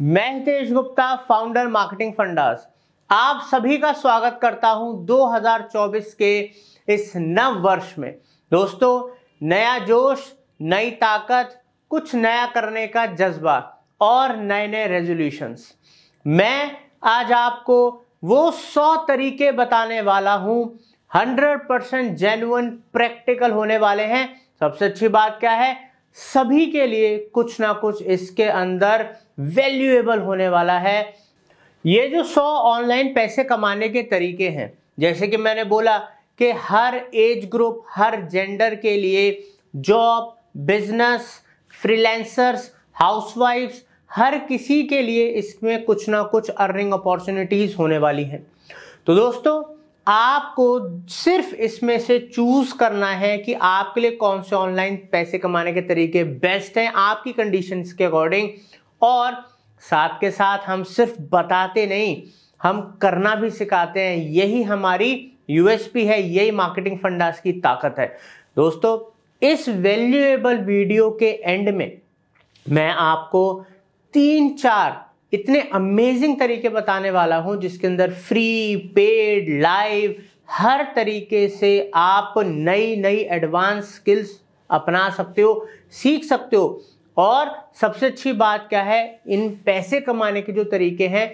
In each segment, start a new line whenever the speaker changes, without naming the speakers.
मैं Hitesh Gupta founder Marketing Fundas आप सभी का स्वागत करता हूं 2024 के इस नव वर्ष में दोस्तों नया जोश नई ताकत कुछ नया करने का जज्बा और नए नए रेजोल्यूशंस मैं आज आपको वो सौ तरीके बताने वाला हूं हंड्रेड परसेंट जेन्युन प्रैक्टिकल होने वाले हैं सबसे अच्छी बात क्या है सभी के लिए कुछ ना कुछ इसके अंदर वैल्यूएबल होने वाला है ये जो सौ ऑनलाइन पैसे कमाने के तरीके हैं जैसे कि मैंने बोला कि हर एज ग्रुप हर जेंडर के लिए जॉब बिजनेस फ्रीलैंसर्स हाउसवाइफ्स हर किसी के लिए इसमें कुछ ना कुछ अर्निंग अपॉर्चुनिटीज़ होने वाली हैं तो दोस्तों आपको सिर्फ इसमें से चूज करना है कि आपके लिए कौन से ऑनलाइन पैसे कमाने के तरीके बेस्ट हैं आपकी कंडीशंस के अकॉर्डिंग और साथ के साथ हम सिर्फ बताते नहीं हम करना भी सिखाते हैं यही हमारी यूएसपी है यही मार्केटिंग फंडास की ताकत है दोस्तों इस वैल्यूएबल वीडियो के एंड में मैं आपको तीन चार इतने अमेजिंग तरीके बताने वाला हूँ जिसके अंदर फ्री पेड लाइव हर तरीके से आप नई नई एडवांस स्किल्स अपना सकते हो सीख सकते हो और सबसे अच्छी बात क्या है इन पैसे कमाने के जो तरीके हैं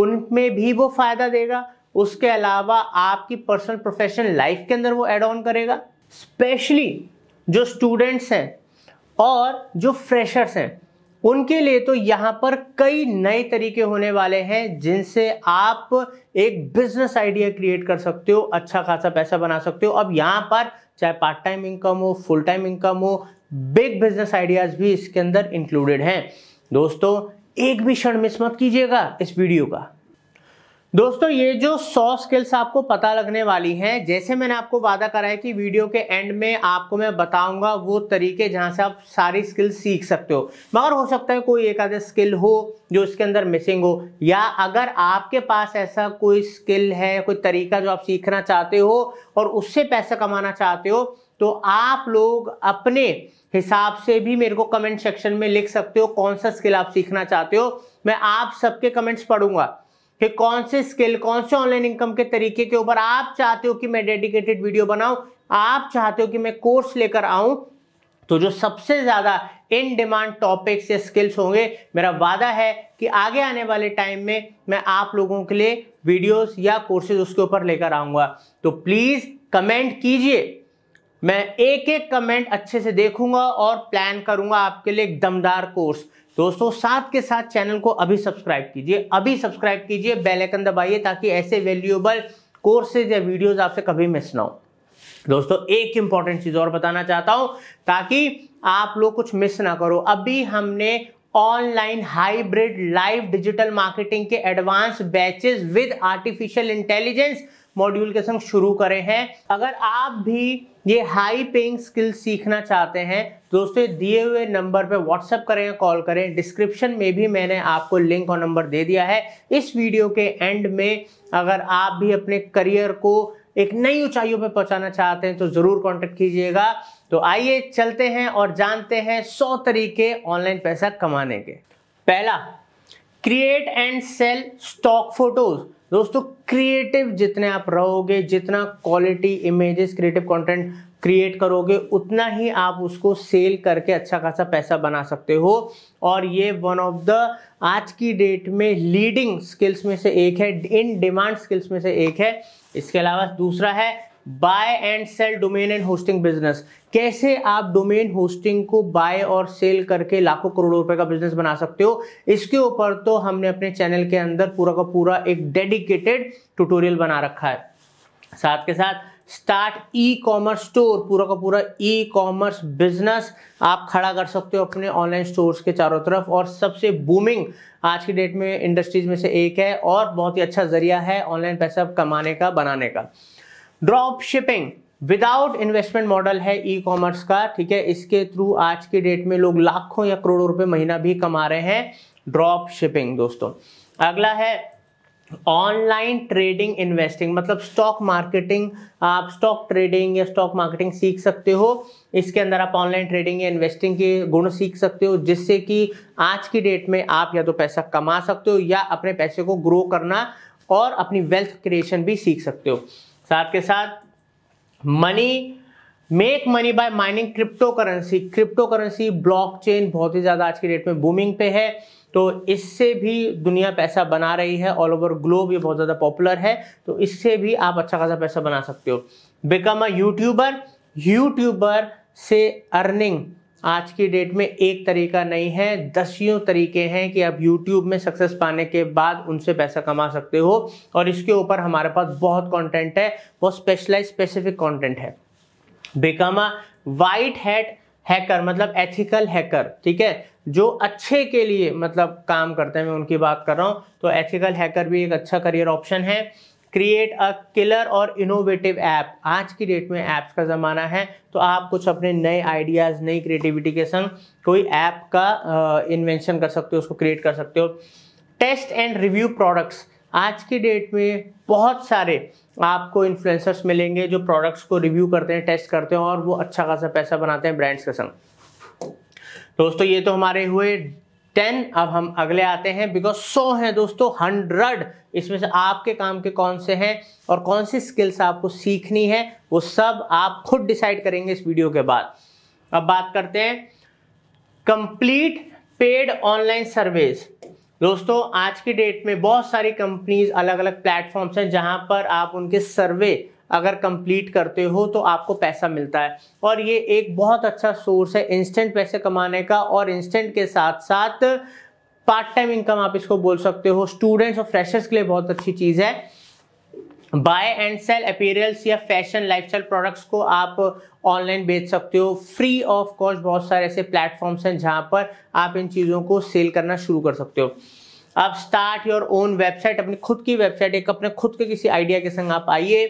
उनमें भी वो फ़ायदा देगा उसके अलावा आपकी पर्सनल प्रोफेशनल लाइफ के अंदर वो एड ऑन करेगा स्पेशली जो स्टूडेंट्स हैं और जो फ्रेशर्स हैं उनके लिए तो यहाँ पर कई नए तरीके होने वाले हैं जिनसे आप एक बिजनेस आइडिया क्रिएट कर सकते हो अच्छा खासा पैसा बना सकते हो अब यहाँ पर चाहे पार्ट टाइम इनकम हो फुल टाइम इनकम हो बिग बिजनेस आइडियाज भी इसके अंदर इंक्लूडेड हैं दोस्तों एक भी क्षण मिस मत कीजिएगा इस वीडियो का दोस्तों ये जो सौ स्किल्स आपको पता लगने वाली हैं जैसे मैंने आपको वादा करा है कि वीडियो के एंड में आपको मैं बताऊंगा वो तरीके जहां से आप सारी स्किल्स सीख सकते हो मगर हो सकता है कोई एक आधे स्किल हो जो इसके अंदर मिसिंग हो या अगर आपके पास ऐसा कोई स्किल है कोई तरीका जो आप सीखना चाहते हो और उससे पैसा कमाना चाहते हो तो आप लोग अपने हिसाब से भी मेरे को कमेंट सेक्शन में लिख सकते हो कौन सा स्किल आप सीखना चाहते हो मैं आप सबके कमेंट्स पढ़ूंगा कि कौन से स्किल कौन से ऑनलाइन इनकम के तरीके के ऊपर आप चाहते हो कि मैं डेडिकेटेड वीडियो बनाऊं आप चाहते हो कि मैं कोर्स लेकर आऊं तो जो सबसे ज़्यादा इन डिमांड टॉपिक्स या स्किल्स होंगे मेरा वादा है कि आगे आने वाले टाइम में मैं आप लोगों के लिए वीडियोस या कोर्सेज उसके ऊपर लेकर आऊंगा तो प्लीज़ कमेंट कीजिए मैं एक एक कमेंट अच्छे से देखूंगा और प्लान करूंगा आपके लिए एक दमदार कोर्स दोस्तों साथ के साथ चैनल को अभी सब्सक्राइब कीजिए अभी सब्सक्राइब कीजिए बेल आइकन दबाइए ताकि ऐसे वैल्यूएबल कोर्सेज या वीडियोस आपसे कभी मिस ना हो दोस्तों एक इंपॉर्टेंट चीज और बताना चाहता हूं ताकि आप लोग कुछ मिस ना करो अभी हमने online hybrid live digital marketing के advance batches with artificial intelligence module के संग शुरू करें हैं अगर आप भी ये हाई पेइंग स्किल सीखना चाहते हैं दोस्तों दिए हुए नंबर पे व्हाट्सअप करें या कॉल करें डिस्क्रिप्शन में भी मैंने आपको लिंक और नंबर दे दिया है इस वीडियो के एंड में अगर आप भी अपने करियर को एक नई ऊंचाइयों पर पहुंचाना चाहते हैं तो जरूर कांटेक्ट कीजिएगा तो आइए चलते हैं और जानते हैं सौ तरीके ऑनलाइन पैसा कमाने के पहला create and sell stock photos दोस्तों क्रिएटिव जितने आप रहोगे जितना quality images creative content create करोगे उतना ही आप उसको सेल करके अच्छा खासा पैसा बना सकते हो और ये वन ऑफ द आज की डेट में लीडिंग स्किल्स में से एक है इन डिमांड स्किल्स में से एक है इसके अलावा दूसरा है buy and sell domain and hosting business कैसे आप डोमेन होस्टिंग को बाय और सेल करके लाखों करोड़ों रुपए का बिजनेस बना सकते हो इसके ऊपर तो हमने अपने चैनल के अंदर पूरा का पूरा एक डेडिकेटेड ट्यूटोरियल बना रखा है साथ के साथ स्टार्ट ई कॉमर्स स्टोर पूरा का पूरा ई कॉमर्स बिजनेस आप खड़ा कर सकते हो अपने ऑनलाइन स्टोर्स के चारों तरफ और सबसे बूमिंग आज की डेट में इंडस्ट्रीज में से एक है और बहुत ही अच्छा जरिया है ऑनलाइन पैसा कमाने का बनाने का drop shipping without investment model है ई कॉमर्स का ठीक है इसके थ्रू आज के डेट में लोग लाखों या करोड़ों रुपए महीना भी कमा रहे हैं ड्रॉप शिपिंग दोस्तों अगला है ऑनलाइन ट्रेडिंग इन्वेस्टिंग मतलब स्टॉक मार्केटिंग आप स्टॉक ट्रेडिंग या स्टॉक मार्केटिंग सीख सकते हो इसके अंदर आप ऑनलाइन ट्रेडिंग या इन्वेस्टिंग के गुण सीख सकते हो जिससे कि आज की डेट में आप या तो पैसा कमा सकते हो या अपने पैसे को ग्रो करना और अपनी वेल्थ क्रिएशन भी सीख सकते हो साथ के साथ money make money by mining cryptocurrency cryptocurrency blockchain बहुत ही ज़्यादा आज के डेट में बूमिंग पे है तो इससे भी दुनिया पैसा बना रही है ऑल ओवर ग्लोब ये बहुत ज़्यादा पॉपुलर है तो इससे भी आप अच्छा खासा पैसा बना सकते हो बिकम अ यूट्यूबर यूट्यूबर से अर्निंग आज की डेट में एक तरीका नहीं है दसियों तरीके हैं कि आप यूट्यूब में सक्सेस पाने के बाद उनसे पैसा कमा सकते हो और इसके ऊपर हमारे पास बहुत कंटेंट है बहुत स्पेशलाइज स्पेसिफिक कंटेंट है बेकामा वाइट हैट हैकर मतलब एथिकल हैकर ठीक है जो अच्छे के लिए मतलब काम करते हैं मैं उनकी बात कर रहा हूँ तो एथिकल हैकर भी एक अच्छा करियर ऑप्शन है क्रिएट अ किलर और इनोवेटिव ऐप आज की डेट में ऐप्स का ज़माना है तो आप कुछ अपने नए आइडियाज़ नई क्रिएटिविटी के संग कोई ऐप का इन्वेंशन कर सकते हो उसको क्रिएट कर सकते हो टेस्ट एंड रिव्यू प्रोडक्ट्स आज की डेट में बहुत सारे आपको इन्फ्लुएंसर्स मिलेंगे जो प्रोडक्ट्स को रिव्यू करते हैं टेस्ट करते हैं और वो अच्छा खासा पैसा बनाते हैं ब्रांड्स के संग दोस्तों ये तो हमारे हुए टेन अब हम अगले आते हैं बिकॉज सो हैं दोस्तों हंड्रेड इसमें से आपके काम के कौन से हैं और कौन सी स्किल्स आपको सीखनी है वो सब आप खुद डिसाइड करेंगे इस वीडियो के बाद अब बात करते हैं कंप्लीट पेड ऑनलाइन सर्विस दोस्तों आज की डेट में बहुत सारी कंपनीज अलग अलग प्लेटफॉर्म्स हैं जहां पर आप उनके सर्वे अगर कंप्लीट करते हो तो आपको पैसा मिलता है और ये एक बहुत अच्छा सोर्स है इंस्टेंट पैसे कमाने का और इंस्टेंट के साथ साथ पार्ट टाइम इनकम आप इसको बोल सकते हो स्टूडेंट्स और फ्रेशर्स के लिए बहुत अच्छी चीज़ है बाय एंड सेल अपेरियल्स या फैशन लाइफस्टाइल प्रोडक्ट्स को आप ऑनलाइन बेच सकते हो फ्री ऑफ कॉस्ट बहुत सारे ऐसे प्लेटफॉर्म्स हैं जहां पर आप इन चीज़ों को सेल करना शुरू कर सकते हो आप स्टार्ट योर ओन वेबसाइट अपनी खुद की वेबसाइट एक अपने खुद के किसी आइडिया के संग आप आइए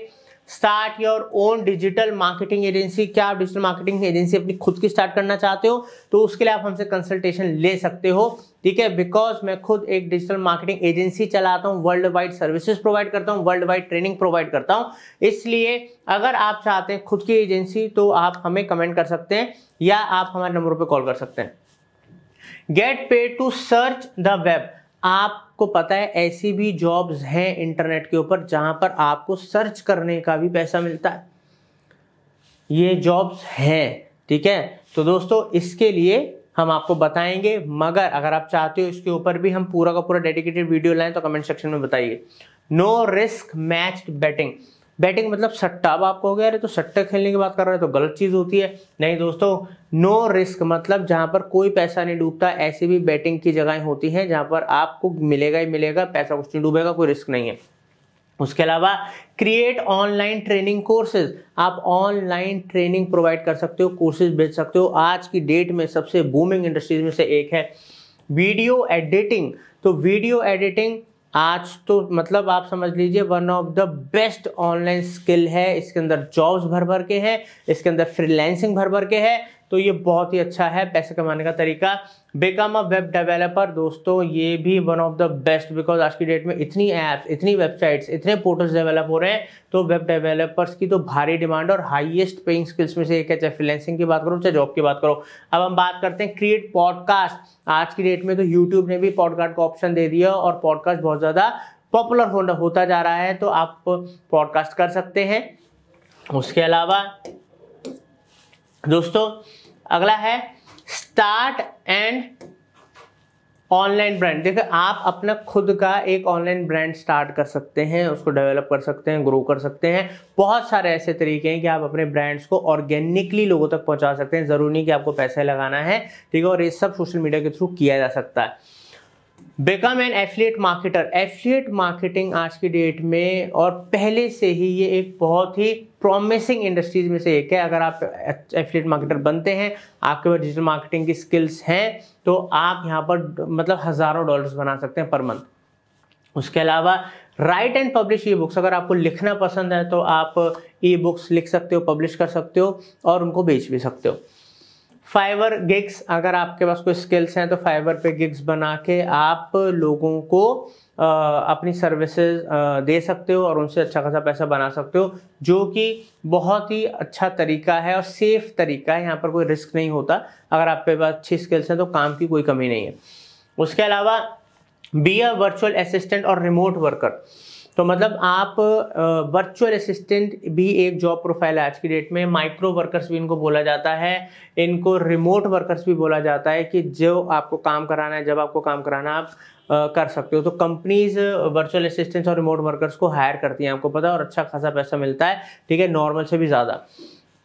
start your own digital marketing agency क्या आप डिजिटल मार्केटिंग एजेंसी अपनी खुद की स्टार्ट करना चाहते हो तो उसके लिए आप हमसे कंसल्टेशन ले सकते हो ठीक है बिकॉज मैं खुद एक डिजिटल मार्केटिंग एजेंसी चलाता हूँ वर्ल्ड वाइड सर्विसेज प्रोवाइड करता हूँ वर्ल्ड वाइड ट्रेनिंग प्रोवाइड करता हूँ इसलिए अगर आप चाहते हैं खुद की एजेंसी तो आप हमें कमेंट कर सकते हैं या आप हमारे नंबर पर कॉल कर सकते हैं gate pay to search the web आपको पता है ऐसी भी जॉब्स हैं इंटरनेट के ऊपर जहां पर आपको सर्च करने का भी पैसा मिलता है ये जॉब्स हैं ठीक है तो दोस्तों इसके लिए हम आपको बताएंगे मगर अगर आप चाहते हो इसके ऊपर भी हम पूरा का पूरा डेडिकेटेड वीडियो लाएं तो कमेंट सेक्शन में बताइए no risk matched betting batting मतलब सट्टा अब आप कहोगे अरे तो सट्टा खेलने की बात कर रहे हैं तो गलत चीज़ होती है नहीं दोस्तों नो रिस्क मतलब जहाँ पर कोई पैसा नहीं डूबता ऐसी भी बैटिंग की जगहें होती हैं जहाँ पर आपको मिलेगा ही मिलेगा पैसा कुछ नहीं डूबेगा कोई रिस्क नहीं है उसके अलावा क्रिएट ऑनलाइन ट्रेनिंग कोर्सेज आप ऑनलाइन ट्रेनिंग प्रोवाइड कर सकते हो कोर्सेज भेज सकते हो आज की डेट में सबसे बूमिंग इंडस्ट्रीज में से एक है वीडियो एडिटिंग तो वीडियो एडिटिंग आज तो मतलब आप समझ लीजिए one of the best online skill है इसके अंदर जॉब्स भर भर के हैं इसके अंदर फ्रीलैंसिंग भर भर के है तो ये बहुत ही अच्छा है पैसे कमाने का तरीका बेकाम वेब डेवलपर दोस्तों ये भी one of the best because आज की डेट में इतनी ऐप्स इतनी वेबसाइट्स इतने पोर्टल्स डेवलप हो रहे हैं तो वेब डेवलपर्स की तो भारी डिमांड और हाईएस्ट पेइंग स्किल्स में से एक है चाहे फिलेंसिंग की बात करो चाहे जॉब की बात करो अब हम बात करते हैं क्रिएट पॉडकास्ट आज की डेट में तो यूट्यूब ने भी पॉडकास्ट का ऑप्शन दे दिया और पॉडकास्ट बहुत ज़्यादा पॉपुलर होना होता जा रहा है तो आप पॉडकास्ट कर सकते हैं उसके अलावा दोस्तों अगला है स्टार्ट एंड ऑनलाइन ब्रांड देखो आप अपना खुद का एक ऑनलाइन ब्रांड स्टार्ट कर सकते हैं उसको डेवलप कर सकते हैं ग्रो कर सकते हैं बहुत सारे ऐसे तरीके हैं कि आप अपने ब्रांड्स को ऑर्गेनिकली लोगों तक पहुंचा सकते हैं ज़रूरी नहीं कि आपको पैसे लगाना है ठीक है और ये सब सोशल मीडिया के थ्रू किया जा सकता है become an affiliate marketer affiliate marketing आज की डेट में और पहले से ही ये एक बहुत ही प्रॉमिसिंग इंडस्ट्रीज में से एक है अगर आप एफिलिएट मार्केटर बनते हैं आपके पास डिजिटल मार्केटिंग की स्किल्स हैं तो आप यहाँ पर मतलब हज़ारों डॉलर्स बना सकते हैं पर मंथ उसके अलावा write and publish e books अगर आपको लिखना पसंद है तो आप ई बुक्स लिख सकते हो पब्लिश कर सकते हो और उनको बेच भी सकते हो फाइवर गिग्स अगर आपके पास कोई स्किल्स हैं तो फाइवर पे गिग्स बना के आप लोगों को आ, अपनी सर्विसेज दे सकते हो और उनसे अच्छा खासा पैसा बना सकते हो जो कि बहुत ही अच्छा तरीका है और सेफ तरीका है यहाँ पर कोई रिस्क नहीं होता अगर आपके पास अच्छी स्किल्स हैं तो काम की कोई कमी नहीं है उसके अलावा बी अ वर्चुअल असिस्टेंट और रिमोट वर्कर तो मतलब आप वर्चुअल असिस्टेंट भी एक जॉब प्रोफाइल है आज की डेट में माइक्रो वर्कर्स भी इनको बोला जाता है इनको रिमोट वर्कर्स भी बोला जाता है कि जो आपको काम कराना है जब आपको काम कराना आप कर सकते हो तो कंपनीज वर्चुअल असिस्टेंट्स और रिमोट वर्कर्स को हायर करती हैं आपको पता है और अच्छा खासा पैसा मिलता है ठीक है नॉर्मल से भी ज़्यादा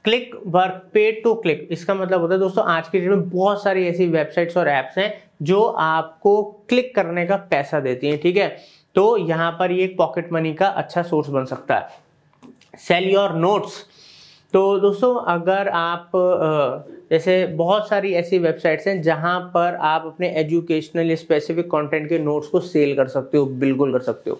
click work pay to click इसका मतलब होता है दोस्तों आज की डेट में बहुत सारी ऐसी वेबसाइट्स और ऐप्स हैं जो आपको क्लिक करने का पैसा देती हैं ठीक है तो यहाँ पर ये पॉकेट मनी का अच्छा सोर्स बन सकता है सेल योर नोट्स तो दोस्तों अगर आप जैसे बहुत सारी ऐसी वेबसाइट्स हैं जहां पर आप अपने एजुकेशनल स्पेसिफिक कंटेंट के नोट्स को सेल कर सकते हो बिल्कुल कर सकते हो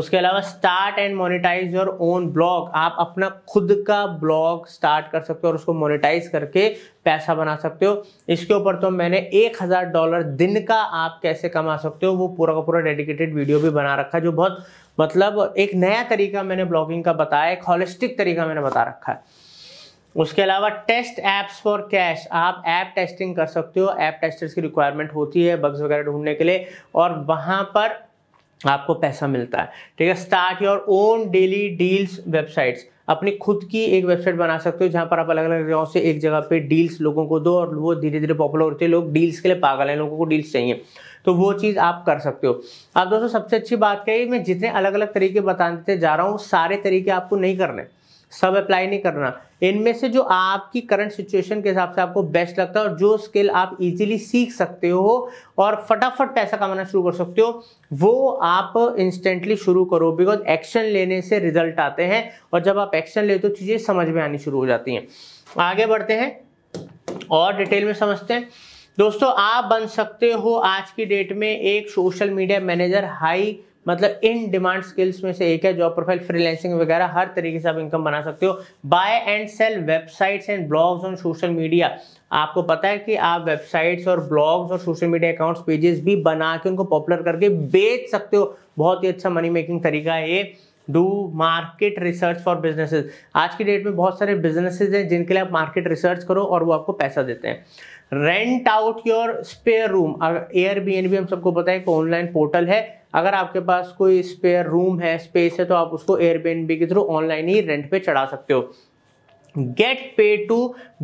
उसके अलावा start and monetise your own blog आप अपना खुद का ब्लॉग स्टार्ट कर सकते हो और उसको मोनिटाइज करके पैसा बना सकते हो इसके ऊपर तो मैंने एक हज़ार डॉलर दिन का आप कैसे कमा सकते हो वो पूरा का पूरा डेडिकेटेड वीडियो भी बना रखा है जो बहुत मतलब एक नया तरीका मैंने ब्लॉगिंग का बताया एक हॉलिस्टिक तरीका मैंने बता रखा है उसके अलावा टेस्ट ऐप्स फॉर कैश आप ऐप टेस्टिंग कर सकते हो ऐप टेस्टर्स की रिक्वायरमेंट होती है बग्स वगैरह ढूंढने के लिए और वहां पर आपको पैसा मिलता है ठीक है start your own daily deals websites अपनी खुद की एक वेबसाइट बना सकते हो जहाँ पर आप अलग अलग जगहों से एक जगह पे डील्स लोगों को दो और वो धीरे धीरे पॉपुलर होते हैं लोग डील्स के लिए पागल हैं लोगों को डील्स चाहिए तो वो चीज़ आप कर सकते हो आप दोस्तों सबसे अच्छी बात है मैं जितने अलग अलग तरीके बताते जा रहा हूँ सारे तरीके आपको नहीं करने सब अप्लाई नहीं करना इनमें से जो आपकी करंट सिचुएशन के हिसाब से आपको बेस्ट लगता है और जो स्किल आप इजीली सीख सकते हो और फटाफट पैसा कमाना शुरू कर सकते हो वो आप इंस्टेंटली शुरू करो बिकॉज एक्शन लेने से रिजल्ट आते हैं और जब आप एक्शन लेते हो तो चीज़ें समझ में आनी शुरू हो जाती हैं आगे बढ़ते हैं और डिटेल में समझते हैं दोस्तों आप बन सकते हो आज की डेट में एक सोशल मीडिया मैनेजर हाई मतलब इन डिमांड स्किल्स में से एक है जॉब प्रोफाइल फ्रीलैंसिंग वगैरह हर तरीके से आप इनकम बना सकते हो buy and sell websites and blogs on social media आपको पता है कि आप वेबसाइट्स और ब्लॉग्स और सोशल मीडिया अकाउंट्स पेजेस भी बना के उनको पॉपुलर करके बेच सकते हो बहुत ही अच्छा मनी मेकिंग तरीका है ये do market research for businesses आज की डेट में बहुत सारे बिजनेसेस हैं जिनके लिए आप मार्केट रिसर्च करो और वो आपको पैसा देते हैं rent out your spare room Airbnb हम सबको पता है कि ऑनलाइन पोर्टल है अगर आपके पास कोई स्पेयर रूम है स्पेस है तो आप उसको बी के थ्रू ऑनलाइन ही रेंट पे चढ़ा सकते हो get pay to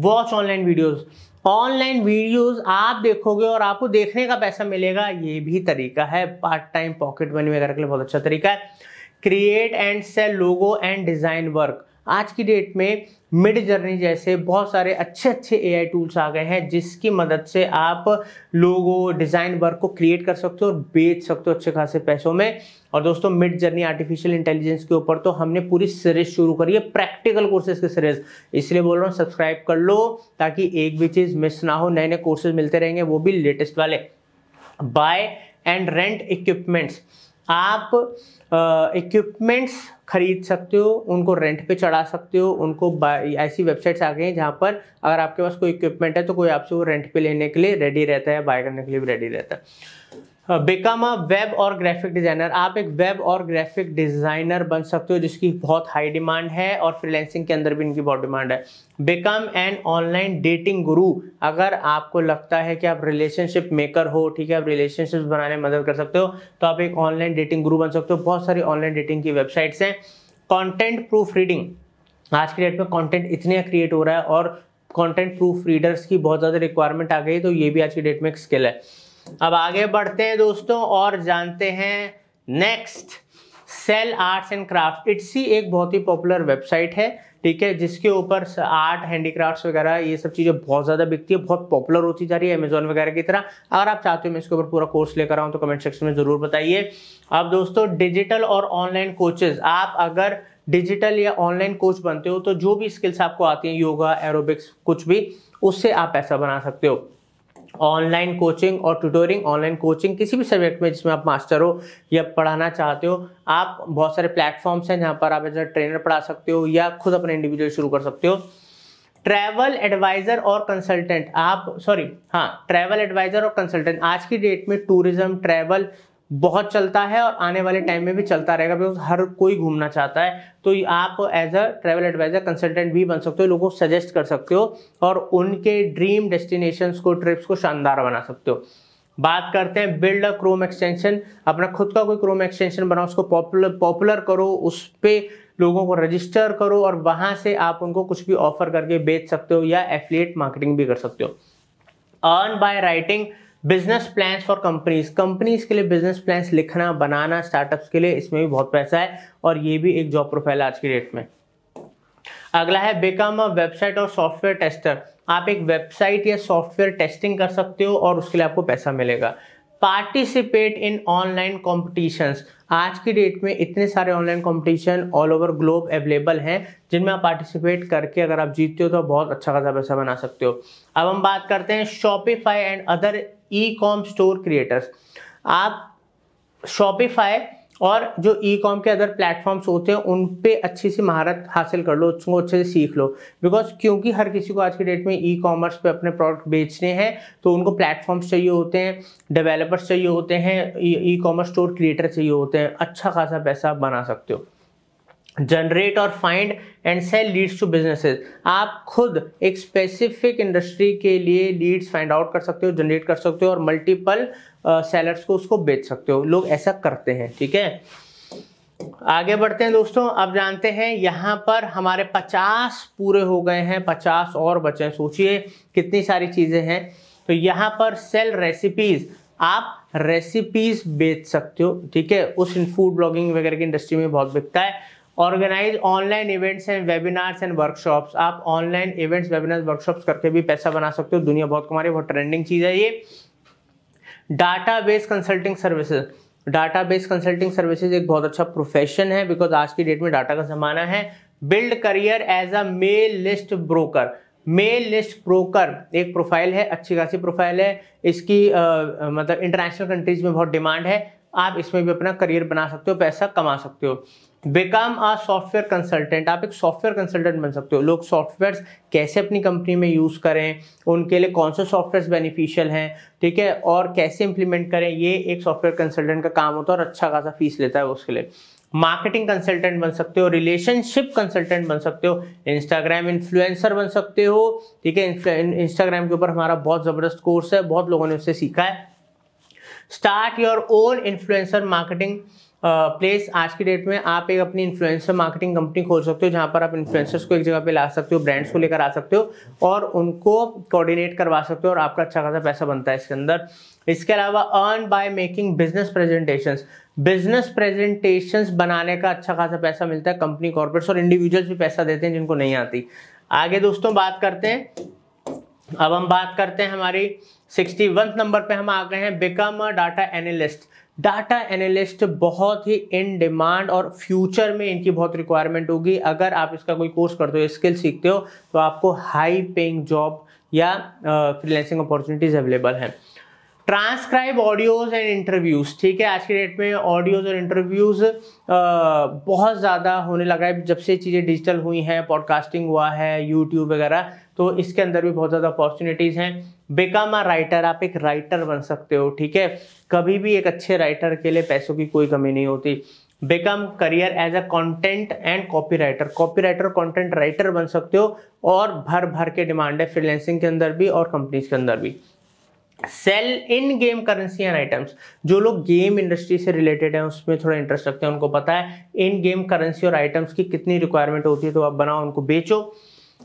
watch online videos online videos आप देखोगे और आपको देखने का पैसा मिलेगा ये भी तरीका है पार्ट टाइम पॉकेट मनी वगैरह के लिए बहुत अच्छा तरीका है create and sell logo and design work आज की डेट में मिड जर्नी जैसे बहुत सारे अच्छे अच्छे आई टूल्स आ गए हैं जिसकी मदद से आप लोगों डिज़ाइन वर्क को क्रिएट कर सकते हो और बेच सकते हो अच्छे खासे पैसों में और दोस्तों मिड जर्नी आर्टिफिशियल इंटेलिजेंस के ऊपर तो हमने पूरी सीरीज शुरू करी है प्रैक्टिकल कोर्सेज की सीरीज इसलिए बोल रहा हूँ सब्सक्राइब कर लो ताकि एक भी चीज़ मिस ना हो नए नए कोर्सेज मिलते रहेंगे वो भी लेटेस्ट वाले बाय एंड रेंट इक्विपमेंट्स आप इक्विपमेंट्स खरीद सकते हो उनको रेंट पे चढ़ा सकते हो उनको ऐसी वेबसाइट्स आ गई हैं जहाँ पर अगर आपके पास कोई इक्विपमेंट है तो कोई आपसे वो रेंट पे लेने के लिए रेडी रहता है बाय करने के लिए भी रेडी रहता है हाँ, बेकाम वेब और ग्राफिक डिज़ाइनर आप एक वेब और ग्राफिक डिज़ाइनर बन सकते हो जिसकी बहुत हाई डिमांड है और फ्रीलैंसिंग के अंदर भी इनकी बहुत डिमांड है बेकाम एंड ऑनलाइन डेटिंग गुरु अगर आपको लगता है कि आप रिलेशनशिप मेकर हो ठीक है आप रिलेशनशिप बनाने में मदद कर सकते हो तो आप एक ऑनलाइन डेटिंग गुरु बन सकते हो बहुत सारी ऑनलाइन डेटिंग की वेबसाइट्स हैं कॉन्टेंट प्रूफ रीडिंग आज के डेट में कॉन्टेंट इतने क्रिएट हो रहा है और कॉन्टेंट प्रूफ रीडर्स की बहुत ज़्यादा रिक्वायरमेंट आ गई तो ये भी आज की डेट में एक स्किल है अब आगे बढ़ते हैं दोस्तों और जानते हैं next sell arts and craft Etsy एक बहुत ही पॉपुलर वेबसाइट है ठीक है जिसके ऊपर आर्ट हैंडीक्राफ्ट्स वगैरह ये सब चीज़ें बहुत ज़्यादा बिकती है बहुत पॉपुलर होती जा रही है अमेजोन वगैरह की तरह अगर आप चाहते हो मैं इसके ऊपर पूरा कोर्स लेकर आऊँ तो कमेंट सेक्शन में ज़रूर बताइए अब दोस्तों डिजिटल और ऑनलाइन कोचेज आप अगर डिजिटल या ऑनलाइन कोच बनते हो तो जो भी स्किल्स आपको आती हैं योगा एरोबिक्स कुछ भी उससे आप पैसा बना सकते हो ऑनलाइन कोचिंग और ट्यूटोरिंग ऑनलाइन कोचिंग किसी भी सब्जेक्ट में जिसमें आप मास्टर हो या पढ़ाना चाहते हो आप बहुत सारे प्लेटफॉर्म्स हैं जहाँ पर आप एज अ ट्रेनर पढ़ा सकते हो या खुद अपने इंडिविजुअल शुरू कर सकते हो ट्रैवल एडवाइज़र और कंसल्टेंट आप सॉरी हाँ ट्रैवल एडवाइज़र और कंसल्टेंट आज की डेट में टूरिज्म ट्रैवल बहुत चलता है और आने वाले टाइम में भी चलता रहेगा बिकॉज हर कोई घूमना चाहता है तो आप as a travel adviser consultant भी बन सकते हो लोगों को सजेस्ट कर सकते हो और उनके ड्रीम डेस्टिनेशन को ट्रिप्स को शानदार बना सकते हो बात करते हैं बिल्ड अ क्रोम एक्सटेंशन अपना खुद का कोई क्रोम एक्सटेंशन बनाओ उसको पॉपुलर पॉपुलर करो उस पर लोगों को रजिस्टर करो और वहाँ से आप उनको कुछ भी ऑफर करके बेच सकते हो या एफिलिएट मार्केटिंग भी कर सकते हो earn by writing business plans for companies companies के लिए बिजनेस प्लान्स लिखना बनाना स्टार्टअप्स के लिए इसमें भी बहुत पैसा है और ये भी एक जॉब प्रोफाइल आज की डेट में अगला है बेकम वेबसाइट और सॉफ्टवेयर टेस्टर आप एक वेबसाइट या सॉफ्टवेयर टेस्टिंग कर सकते हो और उसके लिए आपको पैसा मिलेगा पार्टिसिपेट इन ऑनलाइन कॉम्पिटिशन्स आज की डेट में इतने सारे online competition all over globe available हैं जिनमें आप पार्टिसिपेट करके अगर आप जीतते हो तो बहुत अच्छा खासा पैसा बना सकते हो अब हम बात करते हैं Shopify and other e com store creators आप शॉपिफाई और जो ई कॉम के अदर प्लेटफॉर्म्स होते हैं उन पे अच्छी सी महारत हासिल कर लो उसको अच्छे से सीख लो बिकॉज क्योंकि हर किसी को आज के डेट में ई कॉमर्स पे अपने प्रोडक्ट बेचने हैं तो उनको प्लेटफॉर्म्स चाहिए होते हैं डेवलपर्स चाहिए होते हैं ई कॉमर्स स्टोर क्रिएटर चाहिए होते हैं अच्छा खासा पैसा बना सकते हो जनरेट और find and sell leads to businesses आप खुद एक स्पेसिफिक इंडस्ट्री के लिए लीड्स फाइंड आउट कर सकते हो जनरेट कर सकते हो और मल्टीपल सेलर्स को उसको बेच सकते हो लोग ऐसा करते हैं ठीक है आगे बढ़ते हैं दोस्तों अब जानते हैं यहाँ पर हमारे 50 पूरे हो गए हैं 50 और बचे हैं सोचिए कितनी सारी चीज़ें हैं तो यहाँ पर सेल रेसिपीज़ आप रेसिपीज़ बेच सकते हो ठीक है उस फूड ब्लॉगिंग वगैरह की इंडस्ट्री में बहुत बिकता है organise online events and webinars and workshops आप ऑनलाइन इवेंट्स वेबिनार्स वर्कशॉप्स करके भी पैसा बना सकते हो दुनिया बहुत कमा रही है बहुत ट्रेंडिंग चीज़ है ये database consulting services base consulting services एक बहुत अच्छा प्रोफेशन है बिकॉज आज की डेट में डाटा का जमाना है build career as a mail list broker mail list broker एक प्रोफाइल है अच्छी खासी प्रोफाइल है इसकी आ, मतलब इंटरनेशनल कंट्रीज में बहुत डिमांड है आप इसमें भी अपना करियर बना सकते हो पैसा कमा सकते हो बेकाम आ सॉफ्टवेयर कंसल्टेंट आप एक सॉफ्टवेयर कंसल्टेंट बन सकते हो लोग सॉफ्टवेयर कैसे अपनी कंपनी में यूज़ करें उनके लिए कौन से सॉफ्टवेयर बेनिफिशियल हैं ठीक है और कैसे इंप्लीमेंट करें ये एक सॉफ्टवेयर कंसल्टेंट का काम होता है और अच्छा खासा फीस लेता है उसके लिए मार्केटिंग कंसल्टेंट बन सकते हो रिलेशनशिप कंसल्टेंट बन सकते हो इंस्टाग्राम इन्फ्लुएंसर बन सकते हो ठीक है इंस्टाग्राम के ऊपर हमारा बहुत ज़बरदस्त कोर्स है बहुत लोगों ने उससे सीखा है start your own influencer marketing place आज की डेट में आप एक अपनी इन्फ्लुएंसर मार्केटिंग कंपनी खोल सकते हो जहां पर आप इन्फ्लुएंसर्स को एक जगह पे ला सकते हो ब्रांड्स को लेकर आ सकते हो और उनको कोऑर्डिनेट करवा सकते हो और आपका अच्छा खासा पैसा बनता है इसके अंदर इसके अलावा earn by making business presentations business presentation बनाने का अच्छा खासा पैसा मिलता है कंपनी कॉर्पोरेट्स और इंडिविजुअल्स भी पैसा देते हैं जिनको नहीं आती आगे दोस्तों बात करते हैं अब हम बात करते हैं हमारी सिक्सटी वन नंबर पे हम आ गए हैं become data analyst data analyst बहुत ही इन डिमांड और फ्यूचर में इनकी बहुत रिक्वायरमेंट होगी अगर आप इसका कोई कोर्स करते हो स्किल सीखते हो तो आपको हाई पेइंग जॉब या फ्रीलैंसिंग अपॉर्चुनिटीज़ अवेलेबल हैं ट्रांसक्राइब ऑडियोज एंड इंटरव्यूज ठीक है आज के डेट में ऑडियोज और इंटरव्यूज बहुत ज़्यादा होने लगा है जब से चीज़ें डिजिटल हुई हैं पॉडकास्टिंग हुआ है यूट्यूब वगैरह तो इसके अंदर भी बहुत ज़्यादा अपॉर्चुनिटीज़ हैं बेकाम आ राइटर आप एक राइटर बन सकते हो ठीक है कभी भी एक अच्छे राइटर के लिए पैसों की कोई कमी नहीं होती become career as a content and copywriter copywriter बन सकते हो और भर भर के डिमांड है फ्रीलैंसिंग के अंदर भी और कंपनीज के अंदर भी sell in game currency and items जो लोग गेम इंडस्ट्री से रिलेटेड हैं उसमें थोड़ा इंटरेस्ट रखते हैं उनको पता है इन गेम करेंसी और आइटम्स की कितनी रिक्वायरमेंट होती है तो आप बनाओ उनको बेचो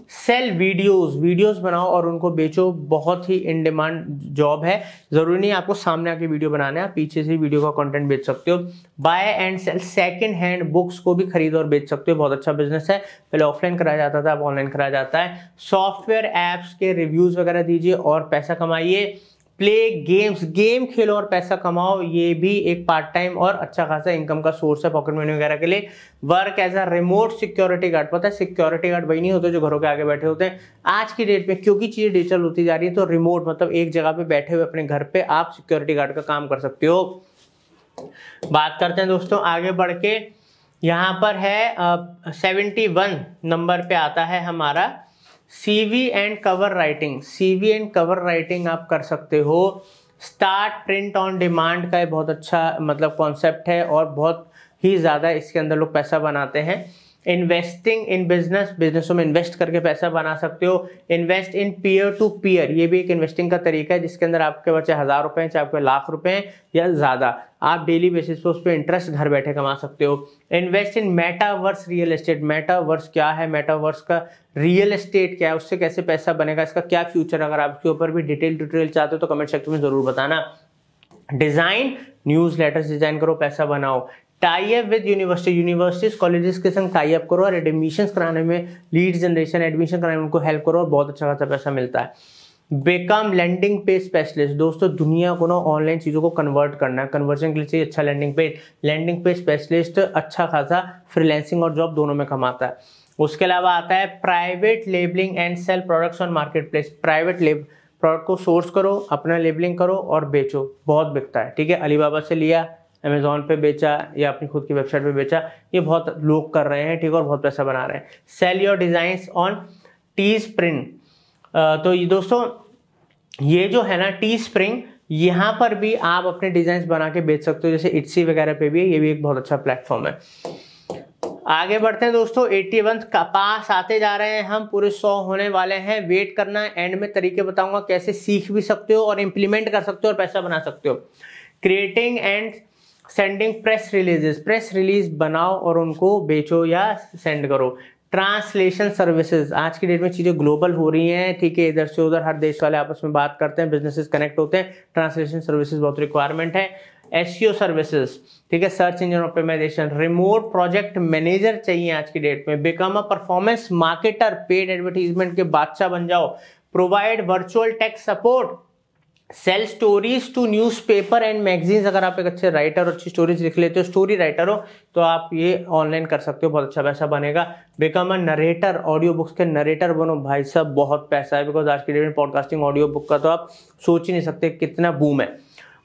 सेल वीडियोस वीडियोस बनाओ और उनको बेचो बहुत ही इन डिमांड जॉब है ज़रूरी नहीं आपको सामने आके वीडियो बनाना है आप पीछे से वीडियो का कंटेंट बेच सकते हो buy and sell second hand books को भी खरीदो और बेच सकते हो बहुत अच्छा बिजनेस है पहले ऑफलाइन कराया जाता था अब ऑनलाइन कराया जाता है सॉफ्टवेयर एप्स के रिव्यूज़ वगैरह दीजिए और पैसा कमाइए प्ले गेम्स गेम खेलो और पैसा कमाओ ये भी एक पार्ट टाइम और अच्छा खासा इनकम का सोर्स है पॉकेट मनी वगैरह के लिए work as a remote security guard पता है सिक्योरिटी गार्ड वही नहीं होते जो घरों के आगे बैठे होते हैं आज की डेट में क्योंकि चीज़ें डिजिटल होती जा रही है तो रिमोट मतलब एक जगह पे बैठे हुए अपने घर पे आप सिक्योरिटी गार्ड का काम कर सकते हो बात करते हैं दोस्तों आगे बढ़ के यहाँ पर है सेवेंटी वन नंबर पे आता है हमारा CV and cover writing CV and cover writing आप कर सकते हो स्टार्ट प्रिंट ऑन डिमांड का बहुत अच्छा मतलब कॉन्सेप्ट है और बहुत ही ज़्यादा इसके अंदर लोग पैसा बनाते हैं इन्वेस्टिंग इन बिजनेस बिजनेसों में इन्वेस्ट करके पैसा बना सकते हो invest in peer to peer ये भी एक इन्वेस्टिंग का तरीका है जिसके अंदर आपके बच्चे हज़ार रुपए हैं चाहे आपके लाख रुपए हैं या ज़्यादा आप डेली बेसिस पे उस पर इंटरेस्ट घर बैठे कमा सकते हो invest in metaverse real estate metaverse क्या है मेटावर्स का रियल एस्टेट क्या है उससे कैसे पैसा बनेगा इसका क्या फ्यूचर अगर आपके ऊपर भी डिटेल डिटेल चाहते हो तो कमेंट सेक्शन में ज़रूर बताना डिज़ाइन न्यूज़ लेटर्स डिज़ाइन करो पैसा बनाओ tie up with university universities colleges के संग टाई करो और एडमिशन कराने में लीड जनरेशन एडमिशन कराने में उनको हेल्प करो और बहुत अच्छा खासा पैसा मिलता है बेकाम लैंडिंग पे स्पेशलिस्ट दोस्तों दुनिया को ना ऑनलाइन चीज़ों को कन्वर्ट करना है कन्वर्जन के लिए चाहिए अच्छा landing page landing page specialist अच्छा खासा फ्रीलैंसिंग और जॉब दोनों में कमाता है उसके अलावा आता है private labelling and sell products on marketplace private label product को सोर्स करो अपना लेबलिंग करो और बेचो बहुत बिकता है ठीक है अलीबाबा से लिया अमेज़ोन पे बेचा या अपनी खुद की वेबसाइट पे बेचा ये बहुत लोग कर रहे हैं ठीक और बहुत पैसा बना रहे हैं sell your design on Teespring तो ये दोस्तों ये जो है ना टी स्प्रिंग यहाँ पर भी आप अपने डिजाइन बना के बेच सकते हो जैसे इट्सी वगैरह पे भी है ये भी एक बहुत अच्छा प्लेटफॉर्म है आगे बढ़ते हैं दोस्तों एट्टी वन का पास आते जा रहे हैं हम पूरे सौ होने वाले हैं वेट करना एंड में तरीके बताऊंगा कैसे सीख भी सकते हो और इम्प्लीमेंट कर सकते हो और पैसा बना सकते हो creating and sending press releases press release बनाओ और उनको बेचो या सेंड करो ट्रांसलेशन सर्विसेज आज की डेट में चीज़ें ग्लोबल हो रही हैं ठीक है इधर से उधर हर देश वाले आपस में बात करते हैं बिजनेसेस कनेक्ट होते हैं ट्रांसलेशन सर्विसेज बहुत रिक्वायरमेंट है एस सर्विसेज ठीक है search engine optimization remote project manager चाहिए आज की डेट में become a performance marketer paid advertisement के बादशाह बन जाओ provide virtual tech support sell stories to newspaper and magazines अगर आप एक अच्छे राइटर और अच्छी स्टोरीज लिख लेते हो स्टोरी राइटर हो तो आप ये ऑनलाइन कर सकते हो बहुत अच्छा पैसा बनेगा become a narrator audio books के नरेटर बनो भाई साहब बहुत पैसा है बिकॉज आज के डेट में पॉडकास्टिंग ऑडियो बुक का तो आप सोच ही नहीं सकते कितना बूम है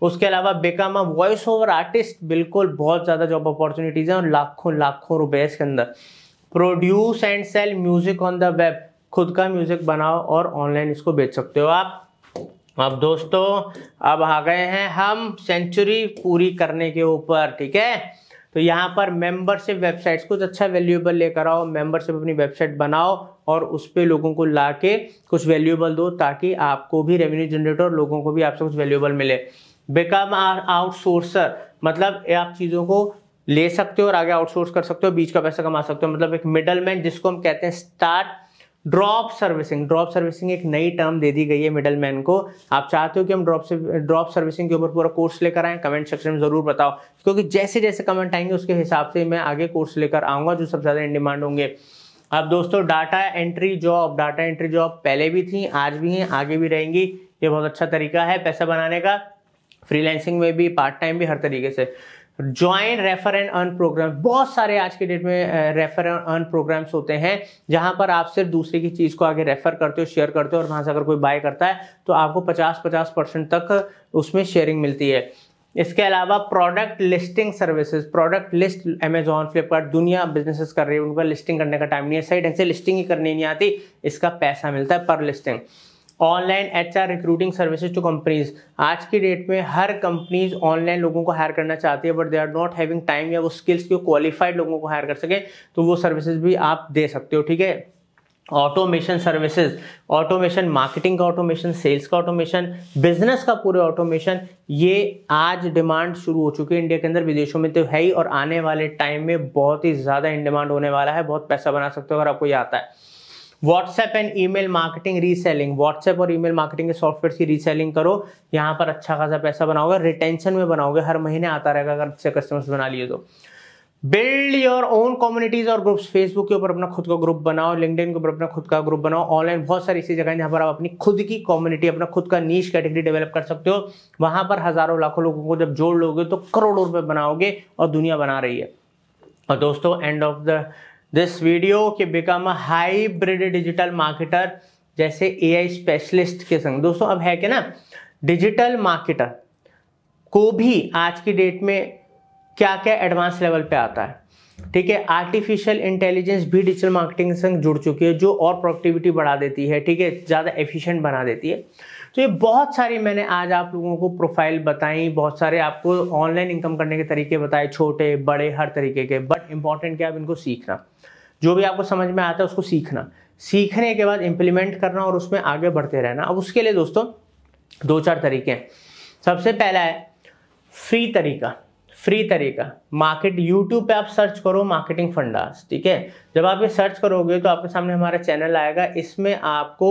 उसके अलावा अ वॉइस ओवर आर्टिस्ट बिल्कुल बहुत ज़्यादा जॉब अपॉर्चुनिटीज़ हैं और लाखों लाखों रुपए इसके अंदर produce and sell music on the web खुद का म्यूजिक बनाओ और ऑनलाइन इसको बेच सकते हो आप अब दोस्तों अब आ गए हैं हम सेंचुरी पूरी करने के ऊपर ठीक है तो यहाँ पर मेंबरशिप वेबसाइट्स कुछ अच्छा वैल्यूएबल लेकर आओ मेंबरशिप अपनी वेबसाइट बनाओ और उस पर लोगों को ला के कुछ वैल्यूएबल दो ताकि आपको भी रेवेन्यू जनरेट और लोगों को भी आपसे कुछ वैल्यूएबल मिले बिकम आउटसोर्सर मतलब आप चीज़ों को ले सकते हो और आगे आउटसोर्स कर सकते हो बीच का पैसा कमा सकते हो मतलब एक मिडल मैन जिसको हम कहते हैं start drop servicing drop servicing एक नई टर्म दे दी गई है मिडल मैन को आप चाहते हो कि हम ड्रॉप ड्रॉप सर्विसिंग के ऊपर पूरा कोर्स लेकर आए कमेंट सेक्शन में जरूर बताओ क्योंकि जैसे जैसे कमेंट आएंगे उसके हिसाब से मैं आगे कोर्स लेकर आऊंगा जो सबसे ज़्यादा इन डिमांड होंगे अब दोस्तों data entry job data entry job पहले भी थी आज भी हैं आगे भी रहेंगी ये बहुत अच्छा तरीका है पैसा बनाने का फ्रीलैंसिंग में भी पार्ट टाइम भी हर तरीके से join refer and earn program बहुत सारे आज के डेट में रेफर एंड अर्न प्रोग्राम्स होते हैं जहां पर आप सिर्फ दूसरे की चीज़ को आगे रेफर करते हो शेयर करते हो और वहां से अगर कोई बाय करता है तो आपको 50-50 परसेंट तक उसमें शेयरिंग मिलती है इसके अलावा product listing services product list Amazon Flipkart दुनिया बिजनेस कर रही है उनका लिस्टिंग करने का टाइम नहीं है सही ढंग से लिस्टिंग ही करनी नहीं आती इसका पैसा मिलता है पर listing online H R recruiting services to companies आज की डेट में हर कंपनीज ऑनलाइन लोगों को हायर करना चाहती है but they are not having time या वो स्किल्स के क्वालिफाइड लोगों को हायर कर सके तो वो सर्विसेज भी आप दे सकते हो ठीक है ऑटोमेशन सर्विसेज ऑटोमेशन मार्केटिंग का ऑटोमेशन सेल्स का ऑटोमेशन बिजनेस का पूरे ऑटोमेशन ये आज डिमांड शुरू हो चुकी है इंडिया के अंदर विदेशों में तो है ही और आने वाले टाइम में बहुत ही ज़्यादा इन डिमांड होने वाला है बहुत पैसा बना सकते हो अगर आपको ये आता है WhatsApp and email marketing reselling WhatsApp और ईमेल मार्केटिंग के सॉफ्टवेयर की रीसेलिंग करो यहाँ पर अच्छा खासा पैसा बनाओगे रिटेंशन में बनाओगे हर महीने आता रहेगा अगर अच्छे कस्टमर्स बना लिए तो बिल्ड योर ओन कम्युनिटीज और ग्रुप्स फेसबुक के ऊपर अपना खुद का ग्रुप बनाओ लिंकडिन के ऊपर अपना खुद का ग्रुप बनाओ ऑनलाइन बहुत सारी ऐसी जगह जहाँ पर आप अपनी खुद की कम्युनिटी अपना खुद का नीच कैटेगरी डेवलप कर सकते हो वहां पर हजारों लाखों लोगों को जब जोड़ लोगे तो करोड़ों रुपए बनाओगे और दुनिया बना रही है और दोस्तों end of the this video के become a hybrid digital marketer जैसे आई स्पेशलिस्ट के संग दोस्तों अब है क्या ना डिजिटल मार्केटर को भी आज की डेट में क्या क्या एडवांस लेवल पे आता है ठीक है आर्टिफिशियल इंटेलिजेंस भी डिजिटल मार्केटिंग संग जुड़ चुकी है जो और प्रोडक्टिविटी बढ़ा देती है ठीक है ज़्यादा एफिशिएंट बना देती है तो ये बहुत सारी मैंने आज आप लोगों को प्रोफाइल बताई बहुत सारे आपको ऑनलाइन इनकम करने के तरीके बताए छोटे बड़े हर तरीके के बट इंपॉर्टेंट क्या अब इनको सीखना जो भी आपको समझ में आता है उसको सीखना सीखने के बाद इम्प्लीमेंट करना और उसमें आगे बढ़ते रहना अब उसके लिए दोस्तों दो चार तरीके हैं सबसे पहला है फ्री तरीका फ्री तरीका मार्केट यूट्यूब पे आप सर्च करो मार्केटिंग फंडास ठीक है जब आप ये सर्च करोगे तो आपके सामने हमारा चैनल आएगा इसमें आपको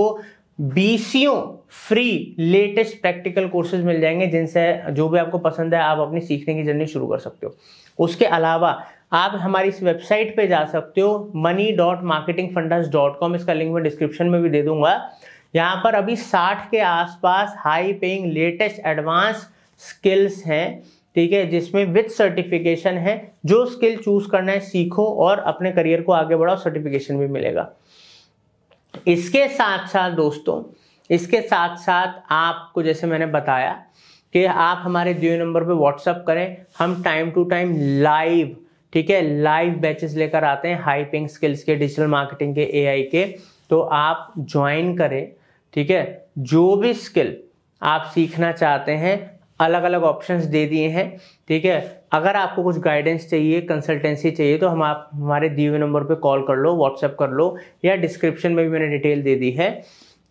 बीसियों फ्री लेटेस्ट प्रैक्टिकल कोर्सेज मिल जाएंगे जिनसे जो भी आपको पसंद है आप अपनी सीखने की जर्नी शुरू कर सकते हो उसके अलावा आप हमारी इस वेबसाइट पे जा सकते हो money dot marketing funds dot com इसका लिंक मैं डिस्क्रिप्शन में भी दे दूंगा यहाँ पर अभी साठ के आसपास high paying latest advance skills हैं ठीक है जिसमें विथ सर्टिफिकेशन है जो स्किल चूज करना है सीखो और अपने करियर को आगे बढ़ाओ सर्टिफिकेशन भी मिलेगा इसके साथ साथ दोस्तों इसके साथ साथ आपको जैसे मैंने बताया कि आप हमारे दिए नंबर पे व्हाट्सअप करें हम टाइम टू टाइम लाइव ठीक है लाइव बैचेस लेकर आते हैं हाई पिंग स्किल्स के डिजिटल मार्केटिंग के एआई के तो आप ज्वाइन करें ठीक है जो भी स्किल आप सीखना चाहते हैं अलग अलग ऑप्शंस दे दिए हैं ठीक है अगर आपको कुछ गाइडेंस चाहिए कंसल्टेंसी चाहिए तो हम आप हमारे दिए हुए नंबर पे कॉल कर लो व्हाट्सअप कर लो या डिस्क्रिप्शन में भी मैंने डिटेल दे दी है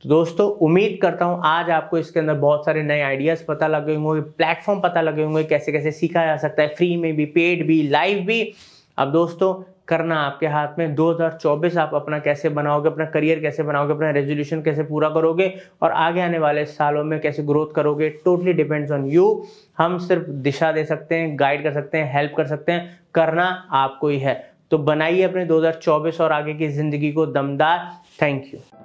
तो दोस्तों उम्मीद करता हूँ आज आपको इसके अंदर बहुत सारे नए आइडियाज़ पता लगे होंगे प्लेटफॉर्म पता लगे होंगे कैसे कैसे सीखा जा सकता है फ्री में भी पेड भी लाइव भी अब दोस्तों करना आपके हाथ में 2024 आप अपना कैसे बनाओगे अपना करियर कैसे बनाओगे अपना रेजोल्यूशन कैसे पूरा करोगे और आगे आने वाले सालों में कैसे ग्रोथ करोगे टोटली डिपेंड्स ऑन यू हम सिर्फ दिशा दे सकते हैं गाइड कर सकते हैं हेल्प कर सकते हैं करना आपको ही है तो बनाइए अपने 2024 और आगे की ज़िंदगी को दमदार थैंक यू